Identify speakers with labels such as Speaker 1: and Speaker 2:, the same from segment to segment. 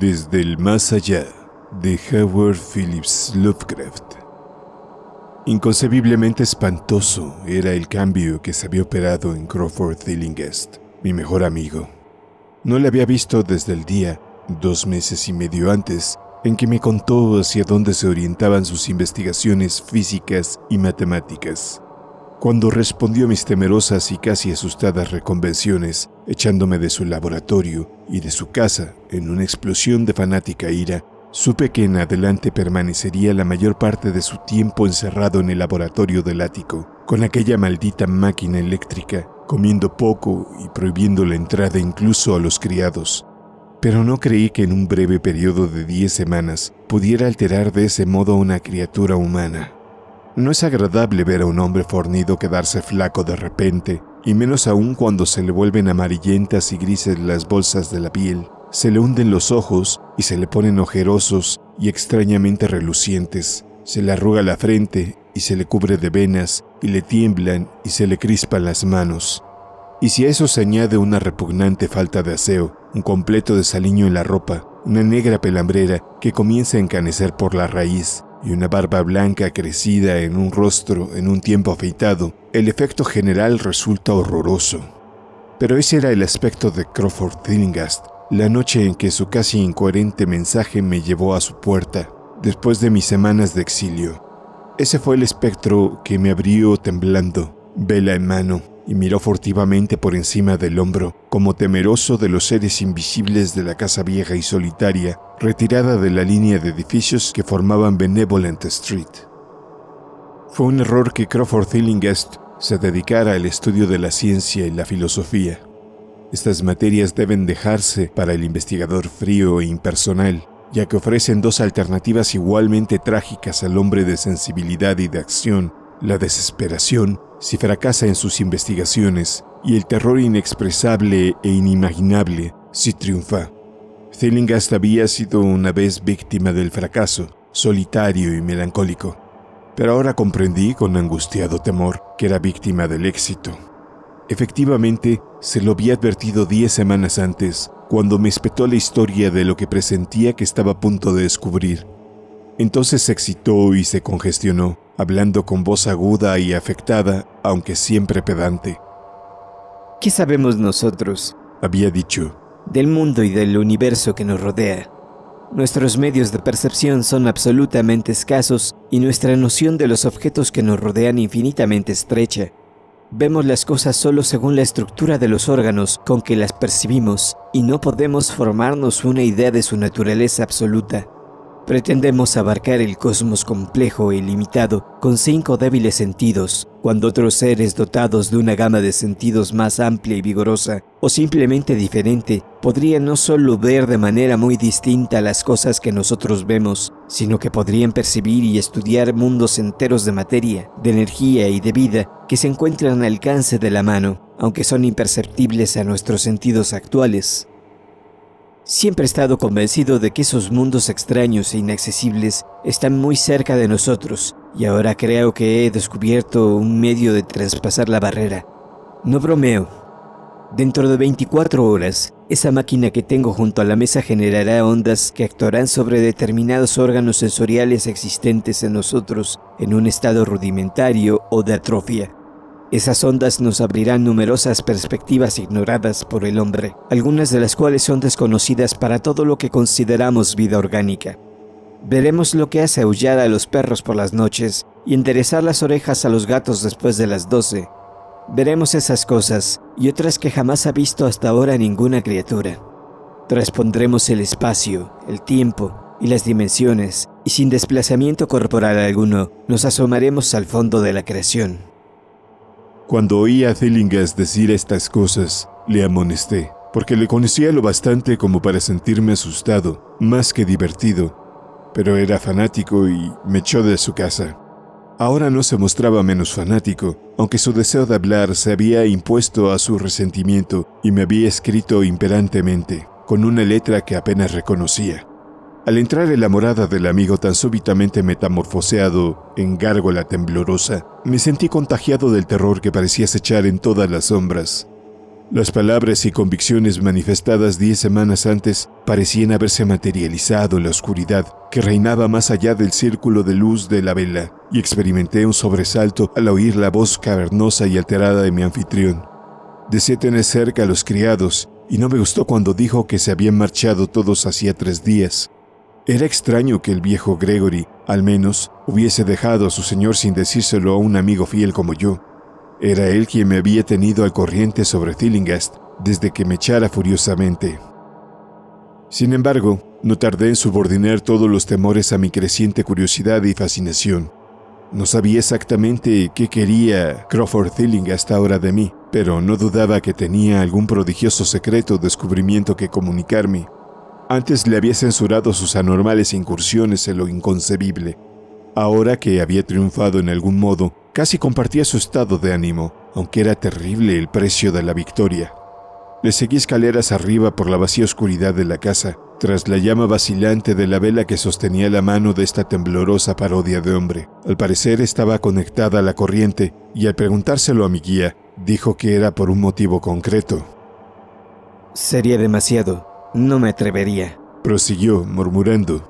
Speaker 1: Desde el más allá de Howard Phillips Lovecraft. Inconcebiblemente espantoso era el cambio que se había operado en Crawford Dillingest, mi mejor amigo. No le había visto desde el día, dos meses y medio antes, en que me contó hacia dónde se orientaban sus investigaciones físicas y matemáticas. Cuando respondió mis temerosas y casi asustadas reconvenciones, echándome de su laboratorio y de su casa en una explosión de fanática ira, supe que en adelante permanecería la mayor parte de su tiempo encerrado en el laboratorio del ático, con aquella maldita máquina eléctrica, comiendo poco y prohibiendo la entrada incluso a los criados. Pero no creí que en un breve periodo de 10 semanas pudiera alterar de ese modo una criatura humana. No es agradable ver a un hombre fornido quedarse flaco de repente, y menos aún cuando se le vuelven amarillentas y grises las bolsas de la piel, se le hunden los ojos y se le ponen ojerosos y extrañamente relucientes, se le arruga la frente y se le cubre de venas y le tiemblan y se le crispan las manos. Y si a eso se añade una repugnante falta de aseo, un completo desaliño en la ropa, una negra pelambrera que comienza a encanecer por la raíz, y una barba blanca crecida en un rostro en un tiempo afeitado, el efecto general resulta horroroso. Pero ese era el aspecto de Crawford Dillingast la noche en que su casi incoherente mensaje me llevó a su puerta, después de mis semanas de exilio. Ese fue el espectro que me abrió temblando, vela en mano, y miró furtivamente por encima del hombro, como temeroso de los seres invisibles de la casa vieja y solitaria, retirada de la línea de edificios que formaban Benevolent Street. Fue un error que Crawford Thillingest se dedicara al estudio de la ciencia y la filosofía. Estas materias deben dejarse para el investigador frío e impersonal, ya que ofrecen dos alternativas igualmente trágicas al hombre de sensibilidad y de acción, la desesperación si fracasa en sus investigaciones y el terror inexpresable e inimaginable si triunfa. Zelling hasta había sido una vez víctima del fracaso, solitario y melancólico, pero ahora comprendí con angustiado temor que era víctima del éxito. Efectivamente, se lo había advertido diez semanas antes, cuando me espetó la historia de lo que presentía que estaba a punto de descubrir, entonces se excitó y se congestionó, hablando con voz aguda
Speaker 2: y afectada, aunque siempre pedante. ¿Qué sabemos nosotros? había dicho. Del mundo y del universo que nos rodea. Nuestros medios de percepción son absolutamente escasos y nuestra noción de los objetos que nos rodean infinitamente estrecha. Vemos las cosas solo según la estructura de los órganos con que las percibimos y no podemos formarnos una idea de su naturaleza absoluta. Pretendemos abarcar el cosmos complejo e ilimitado con cinco débiles sentidos, cuando otros seres dotados de una gama de sentidos más amplia y vigorosa, o simplemente diferente, podrían no solo ver de manera muy distinta las cosas que nosotros vemos, sino que podrían percibir y estudiar mundos enteros de materia, de energía y de vida que se encuentran al alcance de la mano, aunque son imperceptibles a nuestros sentidos actuales. Siempre he estado convencido de que esos mundos extraños e inaccesibles están muy cerca de nosotros, y ahora creo que he descubierto un medio de traspasar la barrera. No bromeo. Dentro de 24 horas, esa máquina que tengo junto a la mesa generará ondas que actuarán sobre determinados órganos sensoriales existentes en nosotros en un estado rudimentario o de atrofia. Esas ondas nos abrirán numerosas perspectivas ignoradas por el hombre, algunas de las cuales son desconocidas para todo lo que consideramos vida orgánica. Veremos lo que hace aullar a los perros por las noches y enderezar las orejas a los gatos después de las 12. Veremos esas cosas y otras que jamás ha visto hasta ahora ninguna criatura. Transpondremos el espacio, el tiempo y las dimensiones, y sin desplazamiento corporal alguno, nos asomaremos al fondo de la creación. Cuando oí a Zillingas decir estas cosas, le
Speaker 1: amonesté, porque le conocía lo bastante como para sentirme asustado, más que divertido, pero era fanático y me echó de su casa. Ahora no se mostraba menos fanático, aunque su deseo de hablar se había impuesto a su resentimiento y me había escrito imperantemente, con una letra que apenas reconocía. Al entrar en la morada del amigo tan súbitamente metamorfoseado en gárgola temblorosa, me sentí contagiado del terror que parecía acechar en todas las sombras. Las palabras y convicciones manifestadas diez semanas antes parecían haberse materializado en la oscuridad que reinaba más allá del círculo de luz de la vela, y experimenté un sobresalto al oír la voz cavernosa y alterada de mi anfitrión. Deseé tener cerca a los criados, y no me gustó cuando dijo que se habían marchado todos hacía tres días, era extraño que el viejo Gregory, al menos, hubiese dejado a su señor sin decírselo a un amigo fiel como yo. Era él quien me había tenido al corriente sobre Thillingast desde que me echara furiosamente. Sin embargo, no tardé en subordinar todos los temores a mi creciente curiosidad y fascinación. No sabía exactamente qué quería Crawford Thilling hasta ahora de mí, pero no dudaba que tenía algún prodigioso secreto o descubrimiento que comunicarme antes le había censurado sus anormales incursiones en lo inconcebible. Ahora que había triunfado en algún modo, casi compartía su estado de ánimo, aunque era terrible el precio de la victoria. Le seguí escaleras arriba por la vacía oscuridad de la casa, tras la llama vacilante de la vela que sostenía la mano de esta temblorosa parodia de hombre. Al parecer estaba conectada a la corriente y al preguntárselo a mi guía, dijo que era por un motivo concreto. Sería demasiado, no me atrevería. Prosiguió, murmurando.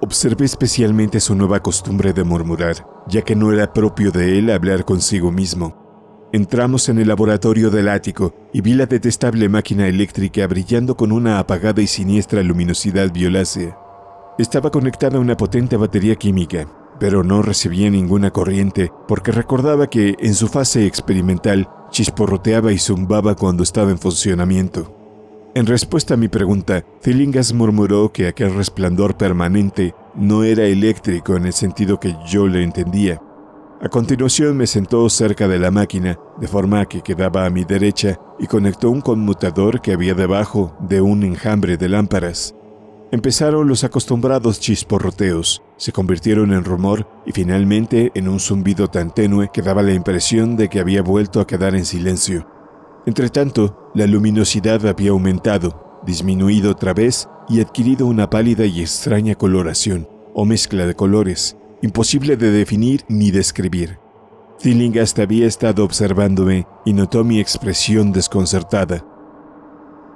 Speaker 1: Observé especialmente su nueva costumbre de murmurar, ya que no era propio de él hablar consigo mismo. Entramos en el laboratorio del ático y vi la detestable máquina eléctrica brillando con una apagada y siniestra luminosidad violácea. Estaba conectada a una potente batería química, pero no recibía ninguna corriente porque recordaba que en su fase experimental chisporroteaba y zumbaba cuando estaba en funcionamiento. En respuesta a mi pregunta, Zilingas murmuró que aquel resplandor permanente no era eléctrico en el sentido que yo le entendía. A continuación me sentó cerca de la máquina, de forma que quedaba a mi derecha, y conectó un conmutador que había debajo de un enjambre de lámparas. Empezaron los acostumbrados chisporroteos, se convirtieron en rumor y finalmente en un zumbido tan tenue que daba la impresión de que había vuelto a quedar en silencio. Entretanto, la luminosidad había aumentado, disminuido otra vez y adquirido una pálida y extraña coloración, o mezcla de colores, imposible de definir ni describir. Tilling hasta había estado observándome y notó mi expresión desconcertada.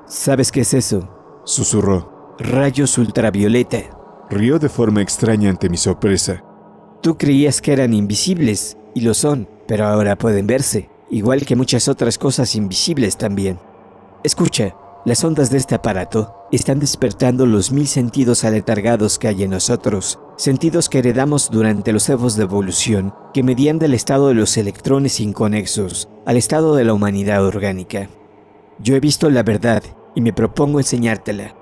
Speaker 2: ¿Sabes qué es eso? susurró. Rayos ultravioleta. Rió de forma extraña ante mi sorpresa. Tú creías que eran invisibles, y lo son, pero ahora pueden verse igual que muchas otras cosas invisibles también. Escucha, las ondas de este aparato están despertando los mil sentidos aletargados que hay en nosotros, sentidos que heredamos durante los evos de evolución que medían del estado de los electrones inconexos al estado de la humanidad orgánica. Yo he visto la verdad y me propongo enseñártela.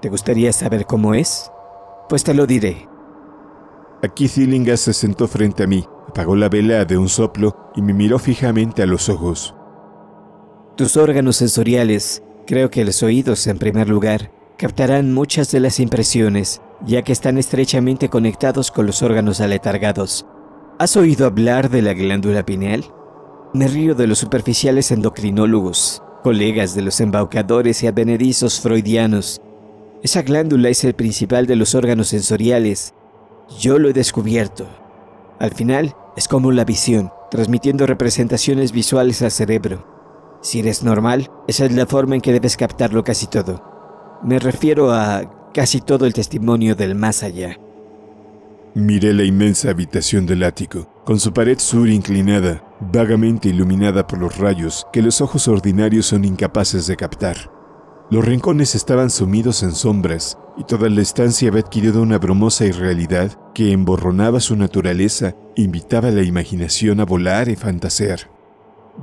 Speaker 2: ¿Te gustaría saber cómo es? Pues te lo diré. Aquí Zillinga se sentó frente a mí apagó la vela de un soplo y me miró fijamente a los ojos. Tus órganos sensoriales, creo que los oídos en primer lugar, captarán muchas de las impresiones, ya que están estrechamente conectados con los órganos aletargados. ¿Has oído hablar de la glándula pineal? Me río de los superficiales endocrinólogos, colegas de los embaucadores y advenedizos freudianos. Esa glándula es el principal de los órganos sensoriales. Yo lo he descubierto. Al final, es como la visión, transmitiendo representaciones visuales al cerebro. Si eres normal, esa es la forma en que debes captarlo casi todo. Me refiero a casi todo el testimonio del más allá.
Speaker 1: Miré la inmensa habitación del ático, con su pared sur inclinada, vagamente iluminada por los rayos que los ojos ordinarios son incapaces de captar. Los rincones estaban sumidos en sombras y toda la estancia había adquirido una brumosa irrealidad que emborronaba su naturaleza e invitaba a la imaginación a volar y fantasear.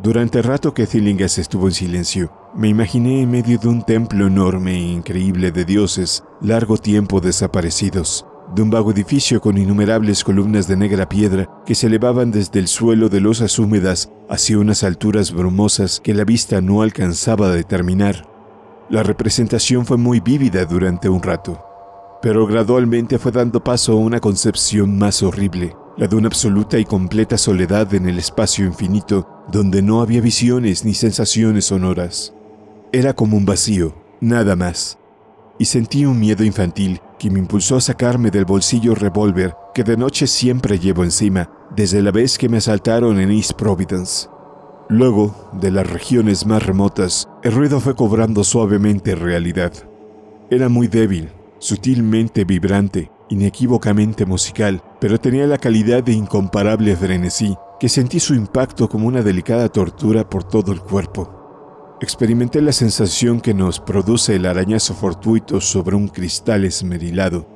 Speaker 1: Durante el rato que Zillingas estuvo en silencio, me imaginé en medio de un templo enorme e increíble de dioses, largo tiempo desaparecidos, de un vago edificio con innumerables columnas de negra piedra que se elevaban desde el suelo de losas húmedas hacia unas alturas brumosas que la vista no alcanzaba a determinar. La representación fue muy vívida durante un rato, pero gradualmente fue dando paso a una concepción más horrible, la de una absoluta y completa soledad en el espacio infinito, donde no había visiones ni sensaciones sonoras. Era como un vacío, nada más. Y sentí un miedo infantil que me impulsó a sacarme del bolsillo revólver que de noche siempre llevo encima, desde la vez que me asaltaron en East Providence. Luego, de las regiones más remotas, el ruido fue cobrando suavemente realidad. Era muy débil, sutilmente vibrante, inequívocamente musical, pero tenía la calidad de incomparable frenesí, que sentí su impacto como una delicada tortura por todo el cuerpo. Experimenté la sensación que nos produce el arañazo fortuito sobre un cristal esmerilado.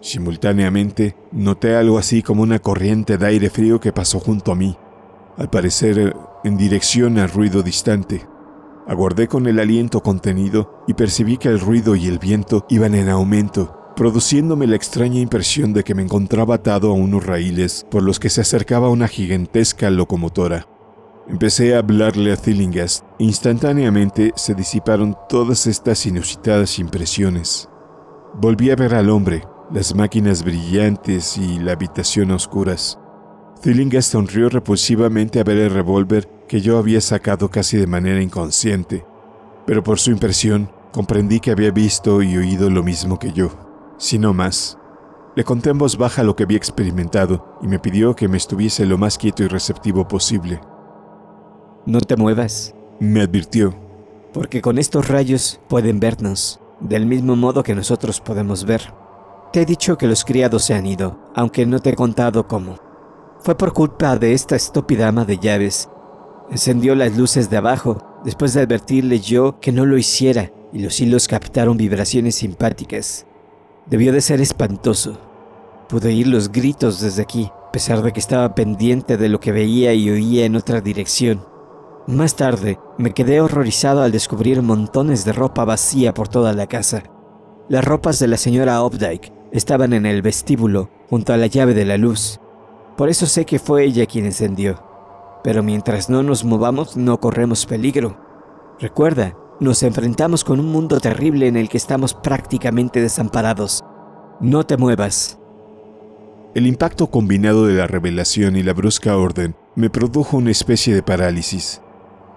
Speaker 1: Simultáneamente, noté algo así como una corriente de aire frío que pasó junto a mí, al parecer eh, en dirección al ruido distante. Aguardé con el aliento contenido y percibí que el ruido y el viento iban en aumento, produciéndome la extraña impresión de que me encontraba atado a unos raíles por los que se acercaba una gigantesca locomotora. Empecé a hablarle a e Instantáneamente se disiparon todas estas inusitadas impresiones. Volví a ver al hombre, las máquinas brillantes y la habitación a oscuras. Tillinghast sonrió repulsivamente a ver el revólver que yo había sacado casi de manera inconsciente, pero por su impresión comprendí que había visto y oído lo mismo que yo, si no más. Le conté en voz baja lo que había experimentado y me pidió que me estuviese lo más quieto y receptivo posible.
Speaker 2: No te muevas, me advirtió, porque con estos rayos pueden vernos, del mismo modo que nosotros podemos ver. Te he dicho que los criados se han ido, aunque no te he contado cómo. Fue por culpa de esta estúpida ama de llaves. Encendió las luces de abajo, después de advertirle yo que no lo hiciera, y los hilos captaron vibraciones simpáticas. Debió de ser espantoso. Pude oír los gritos desde aquí, a pesar de que estaba pendiente de lo que veía y oía en otra dirección. Más tarde, me quedé horrorizado al descubrir montones de ropa vacía por toda la casa. Las ropas de la señora Opdyke estaban en el vestíbulo, junto a la llave de la luz. Por eso sé que fue ella quien encendió. Pero mientras no nos movamos no corremos peligro. Recuerda, nos enfrentamos con un mundo terrible en el que estamos prácticamente desamparados. No te muevas.
Speaker 1: El impacto combinado de la revelación y la brusca orden me produjo una especie de parálisis,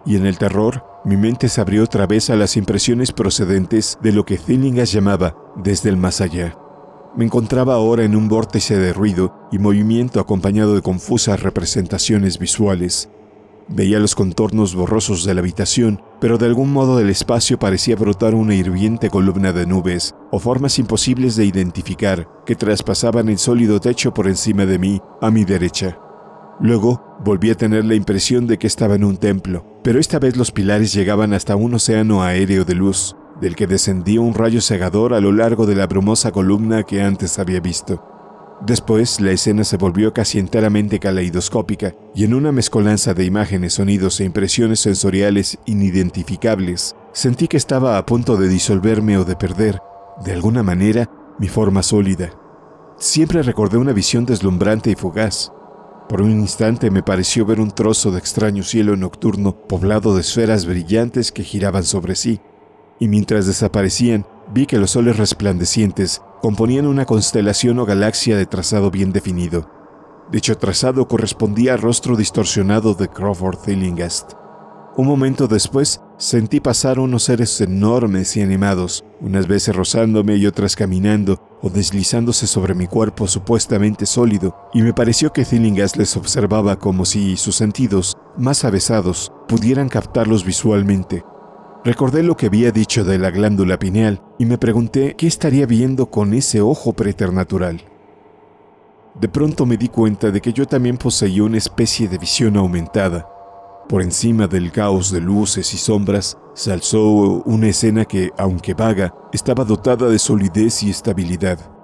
Speaker 1: y en el terror mi mente se abrió otra vez a las impresiones procedentes de lo que Zillingas llamaba desde el más allá. Me encontraba ahora en un vórtice de ruido y movimiento acompañado de confusas representaciones visuales. Veía los contornos borrosos de la habitación, pero de algún modo del espacio parecía brotar una hirviente columna de nubes, o formas imposibles de identificar, que traspasaban el sólido techo por encima de mí, a mi derecha. Luego, volví a tener la impresión de que estaba en un templo, pero esta vez los pilares llegaban hasta un océano aéreo de luz, del que descendía un rayo cegador a lo largo de la brumosa columna que antes había visto. Después, la escena se volvió casi enteramente caleidoscópica y en una mezcolanza de imágenes, sonidos e impresiones sensoriales inidentificables, sentí que estaba a punto de disolverme o de perder, de alguna manera, mi forma sólida. Siempre recordé una visión deslumbrante y fugaz. Por un instante me pareció ver un trozo de extraño cielo nocturno poblado de esferas brillantes que giraban sobre sí, y mientras desaparecían, vi que los soles resplandecientes componían una constelación o galaxia de trazado bien definido. Dicho trazado correspondía al rostro distorsionado de Crawford Thillingast. Un momento después, sentí pasar unos seres enormes y animados, unas veces rozándome y otras caminando o deslizándose sobre mi cuerpo supuestamente sólido, y me pareció que Thillingas les observaba como si sus sentidos, más avesados, pudieran captarlos visualmente, Recordé lo que había dicho de la glándula pineal y me pregunté qué estaría viendo con ese ojo preternatural. De pronto me di cuenta de que yo también poseía una especie de visión aumentada. Por encima del caos de luces y sombras se alzó una escena que, aunque vaga, estaba dotada de solidez y estabilidad.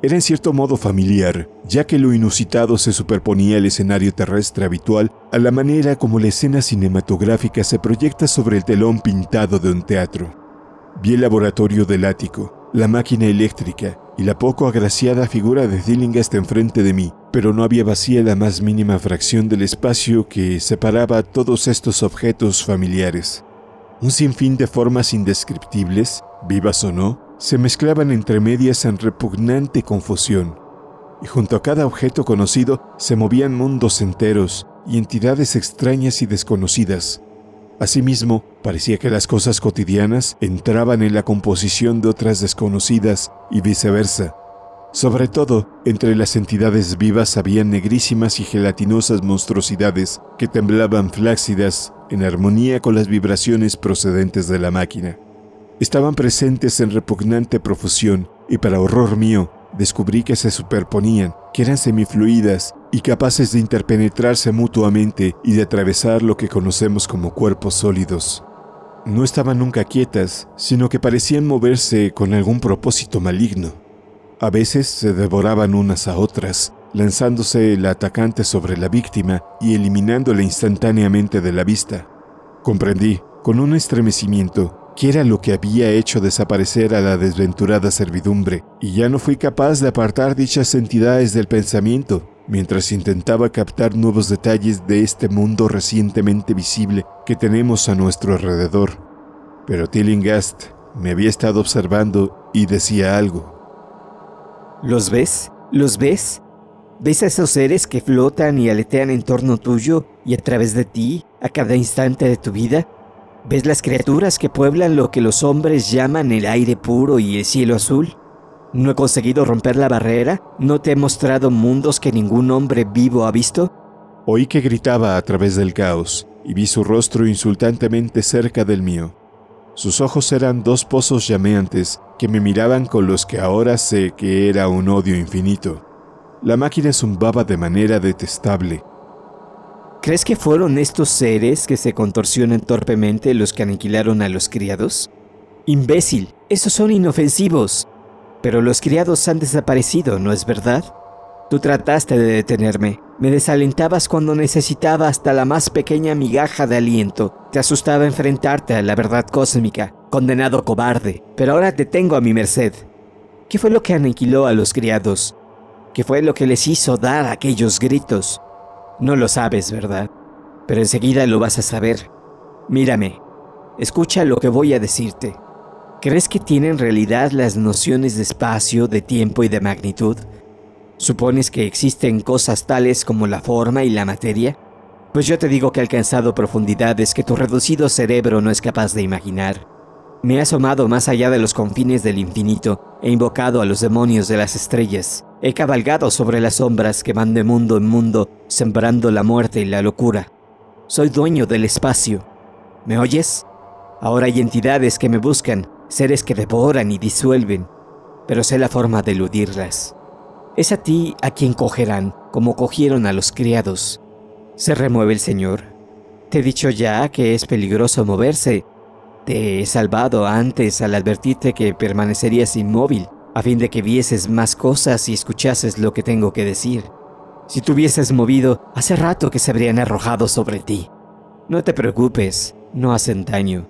Speaker 1: Era en cierto modo familiar, ya que lo inusitado se superponía al escenario terrestre habitual a la manera como la escena cinematográfica se proyecta sobre el telón pintado de un teatro. Vi el laboratorio del ático, la máquina eléctrica y la poco agraciada figura de hasta enfrente de mí, pero no había vacía la más mínima fracción del espacio que separaba a todos estos objetos familiares. Un sinfín de formas indescriptibles, vivas o no, se mezclaban entre medias en repugnante confusión, y junto a cada objeto conocido se movían mundos enteros y entidades extrañas y desconocidas. Asimismo, parecía que las cosas cotidianas entraban en la composición de otras desconocidas y viceversa. Sobre todo, entre las entidades vivas había negrísimas y gelatinosas monstruosidades que temblaban flácidas en armonía con las vibraciones procedentes de la máquina estaban presentes en repugnante profusión y para horror mío descubrí que se superponían, que eran semifluidas y capaces de interpenetrarse mutuamente y de atravesar lo que conocemos como cuerpos sólidos. No estaban nunca quietas, sino que parecían moverse con algún propósito maligno. A veces se devoraban unas a otras, lanzándose el atacante sobre la víctima y eliminándola instantáneamente de la vista. Comprendí, con un estremecimiento, era lo que había hecho desaparecer a la desventurada servidumbre, y ya no fui capaz de apartar dichas entidades del pensamiento, mientras intentaba captar nuevos detalles de este mundo recientemente visible que tenemos a nuestro alrededor. Pero Tillinghast
Speaker 2: me había estado observando y decía algo. ¿Los ves? ¿Los ves? ¿Ves a esos seres que flotan y aletean en torno tuyo y a través de ti a cada instante de tu vida? ¿Ves las criaturas que pueblan lo que los hombres llaman el aire puro y el cielo azul? ¿No he conseguido romper la barrera? ¿No te he mostrado mundos que ningún hombre vivo ha visto? Oí que gritaba a través del
Speaker 1: caos y vi su rostro insultantemente cerca del mío. Sus ojos eran dos pozos llameantes que me miraban con los que ahora sé que era un odio infinito.
Speaker 2: La máquina zumbaba de manera detestable ¿Crees que fueron estos seres que se contorsionan torpemente los que aniquilaron a los criados? Imbécil, esos son inofensivos. Pero los criados han desaparecido, ¿no es verdad? Tú trataste de detenerme, me desalentabas cuando necesitaba hasta la más pequeña migaja de aliento, te asustaba enfrentarte a la verdad cósmica, condenado cobarde, pero ahora te tengo a mi merced. ¿Qué fue lo que aniquiló a los criados? ¿Qué fue lo que les hizo dar aquellos gritos? No lo sabes, ¿verdad? Pero enseguida lo vas a saber. Mírame, escucha lo que voy a decirte. ¿Crees que tienen en realidad las nociones de espacio, de tiempo y de magnitud? ¿Supones que existen cosas tales como la forma y la materia? Pues yo te digo que he alcanzado profundidades que tu reducido cerebro no es capaz de imaginar. Me he asomado más allá de los confines del infinito e invocado a los demonios de las estrellas, He cabalgado sobre las sombras que van de mundo en mundo, sembrando la muerte y la locura. Soy dueño del espacio. ¿Me oyes? Ahora hay entidades que me buscan, seres que devoran y disuelven, pero sé la forma de eludirlas. Es a ti a quien cogerán, como cogieron a los criados. Se remueve el señor. Te he dicho ya que es peligroso moverse. Te he salvado antes al advertirte que permanecerías inmóvil a fin de que vieses más cosas y escuchases lo que tengo que decir. Si te hubieses movido, hace rato que se habrían arrojado sobre ti. No te preocupes, no hacen daño.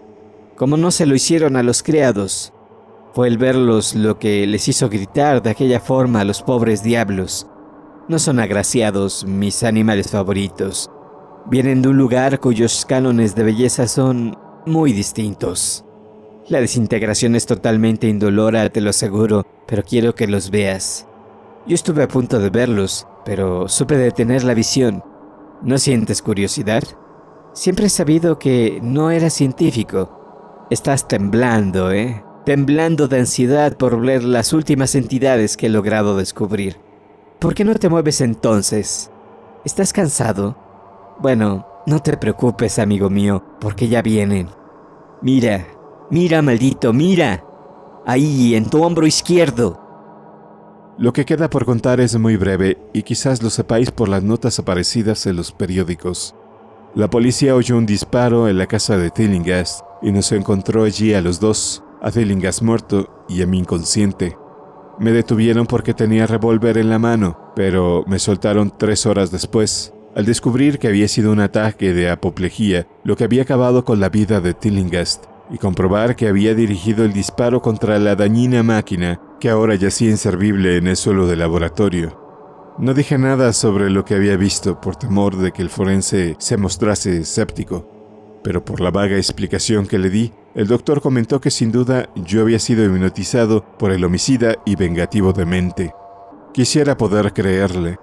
Speaker 2: Como no se lo hicieron a los criados, fue el verlos lo que les hizo gritar de aquella forma a los pobres diablos. No son agraciados mis animales favoritos. Vienen de un lugar cuyos cánones de belleza son muy distintos. La desintegración es totalmente indolora, te lo aseguro, pero quiero que los veas. Yo estuve a punto de verlos, pero supe detener la visión. ¿No sientes curiosidad? Siempre he sabido que no era científico. Estás temblando, ¿eh? Temblando de ansiedad por ver las últimas entidades que he logrado descubrir. ¿Por qué no te mueves entonces? ¿Estás cansado? Bueno, no te preocupes, amigo mío, porque ya vienen. Mira, Mira, maldito, mira. Ahí, en tu hombro izquierdo. Lo que queda por contar
Speaker 1: es muy breve y quizás lo sepáis por las notas aparecidas en los periódicos. La policía oyó un disparo en la casa de Tillinghast y nos encontró allí a los dos, a Tillinghast muerto y a mí inconsciente. Me detuvieron porque tenía revólver en la mano, pero me soltaron tres horas después, al descubrir que había sido un ataque de apoplejía, lo que había acabado con la vida de Tillinghast y comprobar que había dirigido el disparo contra la dañina máquina que ahora yacía inservible en el suelo del laboratorio. No dije nada sobre lo que había visto por temor de que el forense se mostrase escéptico, pero por la vaga explicación que le di, el doctor comentó que sin duda yo había sido hipnotizado por el homicida y vengativo demente. Quisiera poder creerle,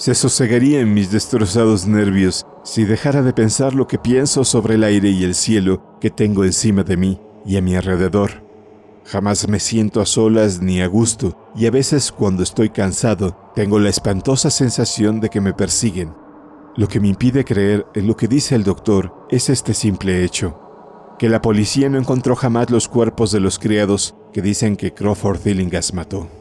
Speaker 1: se sosegaría en mis destrozados nervios si dejara de pensar lo que pienso sobre el aire y el cielo que tengo encima de mí y a mi alrededor. Jamás me siento a solas ni a gusto, y a veces cuando estoy cansado, tengo la espantosa sensación de que me persiguen. Lo que me impide creer en lo que dice el doctor es este simple hecho, que la policía no encontró jamás los cuerpos de los criados que dicen que Crawford Dillingas mató.